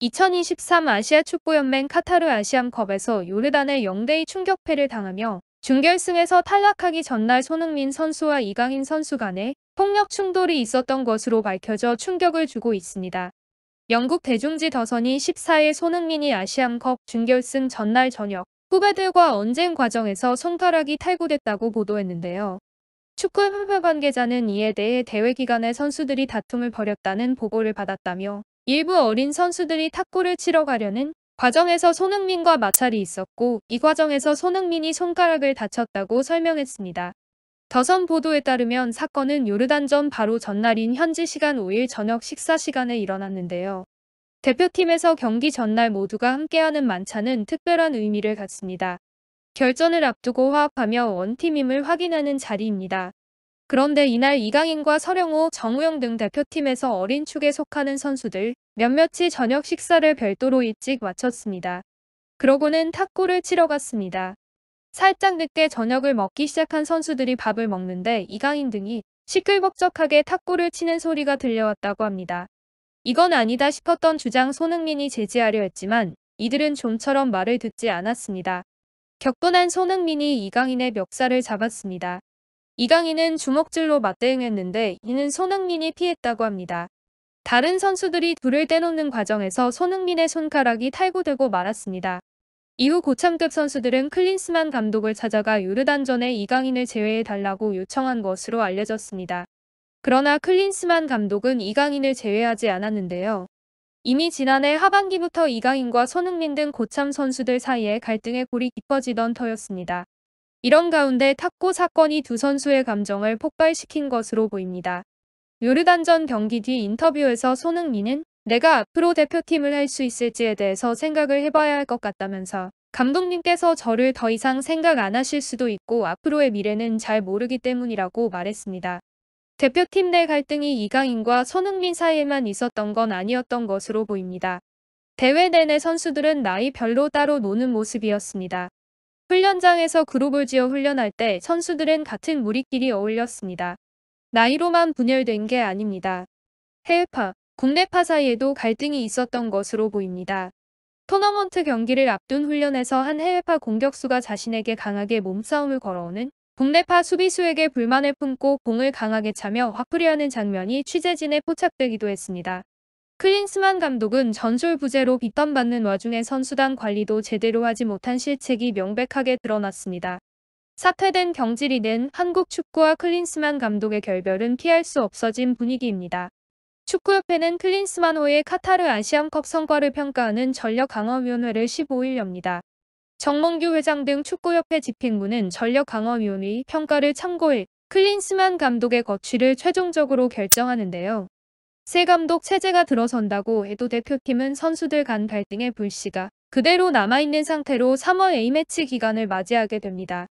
2023 아시아 축구연맹 카타르 아시안컵에서 요르단의 0대2 충격패를 당하며 중결승에서 탈락하기 전날 손흥민 선수와 이강인 선수 간에 폭력 충돌이 있었던 것으로 밝혀져 충격을 주고 있습니다. 영국 대중지 더선이 14일 손흥민이 아시안컵 중결승 전날 저녁 후배들과 언쟁 과정에서 손가락이 탈구됐다고 보도했는데요. 축구협회 관계자는 이에 대해 대회 기간에 선수들이 다툼을 벌였다는 보고를 받았다며 일부 어린 선수들이 탁구를 치러 가려는 과정에서 손흥민과 마찰이 있었고 이 과정에서 손흥민이 손가락을 다쳤다고 설명했습니다. 더선 보도에 따르면 사건은 요르단전 바로 전날인 현지 시간 5일 저녁 식사 시간에 일어났는데요. 대표팀에서 경기 전날 모두가 함께하는 만찬은 특별한 의미를 갖습니다. 결전을 앞두고 화합하며 원팀임을 확인하는 자리입니다. 그런데 이날 이강인과 서령호, 정우영 등 대표팀에서 어린 축에 속하는 선수들 몇몇이 저녁 식사를 별도로 일찍 마쳤습니다. 그러고는 탁구를 치러 갔습니다. 살짝 늦게 저녁을 먹기 시작한 선수들이 밥을 먹는데 이강인 등이 시끌벅적하게 탁구를 치는 소리가 들려왔다고 합니다. 이건 아니다 싶었던 주장 손흥민이 제지하려 했지만 이들은 좀처럼 말을 듣지 않았습니다. 격분한 손흥민이 이강인의 멱살을 잡았습니다. 이강인은 주먹질로 맞대응했는데 이는 손흥민이 피했다고 합니다. 다른 선수들이 둘을 떼놓는 과정에서 손흥민의 손가락이 탈구되고 말았습니다. 이후 고참급 선수들은 클린스만 감독을 찾아가 요르단전에 이강인을 제외해달라고 요청한 것으로 알려졌습니다. 그러나 클린스만 감독은 이강인을 제외하지 않았는데요. 이미 지난해 하반기부터 이강인과 손흥민 등 고참 선수들 사이에 갈등의 골이 깊어지던 터였습니다. 이런 가운데 탁구 사건이 두 선수의 감정을 폭발시킨 것으로 보입니다. 요르단전 경기 뒤 인터뷰에서 손흥민은 내가 앞으로 대표팀을 할 수 있을지에 대해서 생각을 해봐야 할 것 같다면서 감독님께서 저를 더 이상 생각 안 하실 수도 있고 앞으로의 미래는 잘 모르기 때문이라고 말했습니다. 대표팀 내 갈등이 이강인과 손흥민 사이에만 있었던 건 아니었던 것으로 보입니다. 대회 내내 선수들은 나이별로 따로 노는 모습이었습니다. 훈련장에서 그룹을 지어 훈련할 때 선수들은 같은 무리끼리 어울렸습니다. 나이로만 분열된 게 아닙니다. 해외파, 국내파 사이에도 갈등이 있었던 것으로 보입니다. 토너먼트 경기를 앞둔 훈련에서 한 해외파 공격수가 자신에게 강하게 몸싸움을 걸어오는 국내파 수비수에게 불만을 품고 공을 강하게 차며 화풀이하는 장면이 취재진에 포착되기도 했습니다. 클린스만 감독은 전술부재로 비판받는 와중에 선수단 관리도 제대로 하지 못한 실책이 명백하게 드러났습니다. 사퇴된 경질이는 한국 축구와 클린스만 감독의 결별은 피할 수 없어진 분위기입니다. 축구협회는 클린스만호의 카타르 아시안컵 성과를 평가하는 전력강화위원회를 15일 엽니다. 정몽규 회장 등 축구협회 집행부는 전력강화위원회 의 평가를 참고해 클린스만 감독의 거취를 최종적으로 결정하는데요. 새 감독 체제가 들어선다고 해도 대표팀은 선수들 간 갈등의 불씨가 그대로 남아있는 상태로 3월 A매치 기간을 맞이하게 됩니다.